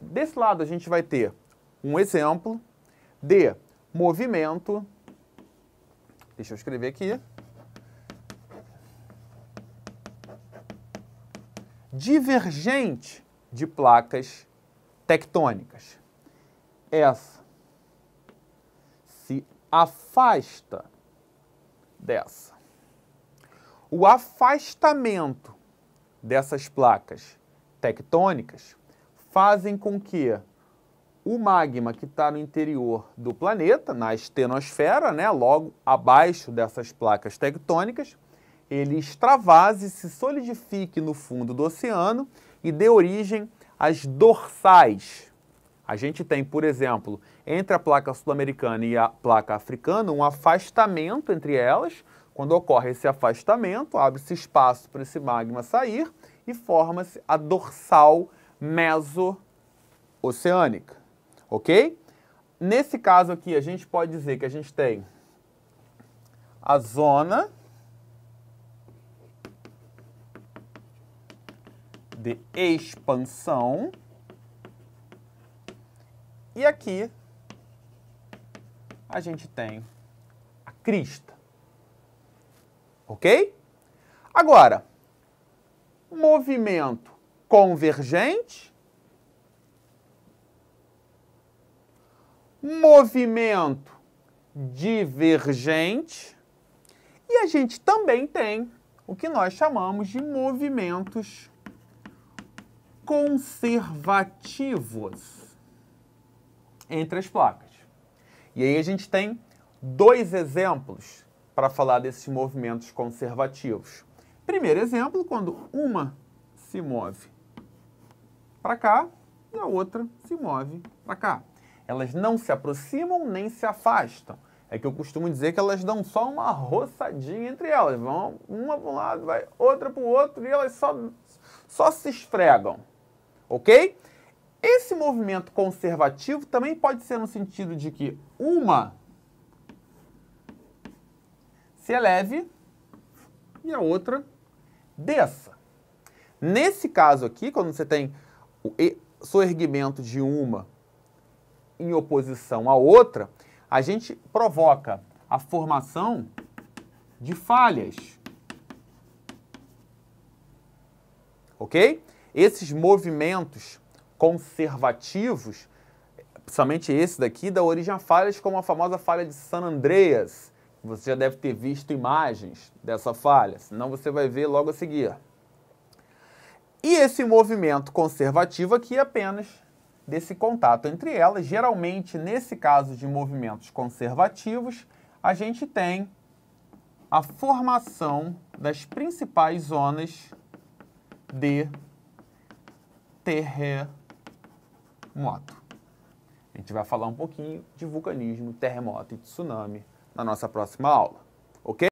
Desse lado, a gente vai ter um exemplo de movimento. Deixa eu escrever aqui. Divergente de placas tectônicas. Essa se afasta dessa. O afastamento dessas placas tectônicas fazem com que o magma que está no interior do planeta, na estenosfera, né, logo abaixo dessas placas tectônicas, ele extravase, se solidifique no fundo do oceano e dê origem às dorsais. A gente tem, por exemplo, entre a placa sul-americana e a placa africana, um afastamento entre elas. Quando ocorre esse afastamento, abre-se espaço para esse magma sair e forma-se a dorsal meso-oceânica, ok? Nesse caso aqui, a gente pode dizer que a gente tem a zona de expansão e aqui a gente tem a crista, ok? Agora, movimento convergente, movimento divergente, e a gente também tem o que nós chamamos de movimentos conservativos entre as placas. E aí a gente tem dois exemplos para falar desses movimentos conservativos. Primeiro exemplo, quando uma se move para cá e a outra se move para cá. Elas não se aproximam nem se afastam. É que eu costumo dizer que elas dão só uma roçadinha entre elas. Vão uma para um lado, vai outra para o outro e elas só, só se esfregam. Ok? Esse movimento conservativo também pode ser no sentido de que uma se eleve e a outra desça. Nesse caso aqui, quando você tem o soerguimento de uma em oposição à outra, a gente provoca a formação de falhas. Ok? Esses movimentos conservativos, principalmente esse daqui, da origem a falhas, como a famosa falha de San Andreas. Você já deve ter visto imagens dessa falha, senão você vai ver logo a seguir. E esse movimento conservativo aqui é apenas desse contato entre elas. Geralmente, nesse caso de movimentos conservativos, a gente tem a formação das principais zonas de terremoto. A gente vai falar um pouquinho de vulcanismo, terremoto e tsunami na nossa próxima aula, ok?